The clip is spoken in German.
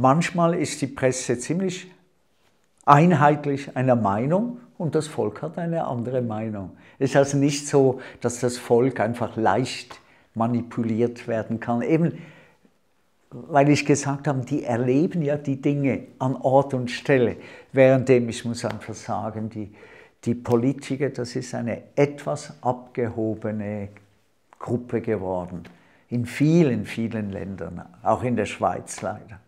Manchmal ist die Presse ziemlich einheitlich einer Meinung und das Volk hat eine andere Meinung. Es ist also nicht so, dass das Volk einfach leicht manipuliert werden kann. Eben, weil ich gesagt habe, die erleben ja die Dinge an Ort und Stelle. Währenddem, ich muss einfach sagen, die, die Politiker, das ist eine etwas abgehobene Gruppe geworden. In vielen, vielen Ländern, auch in der Schweiz leider.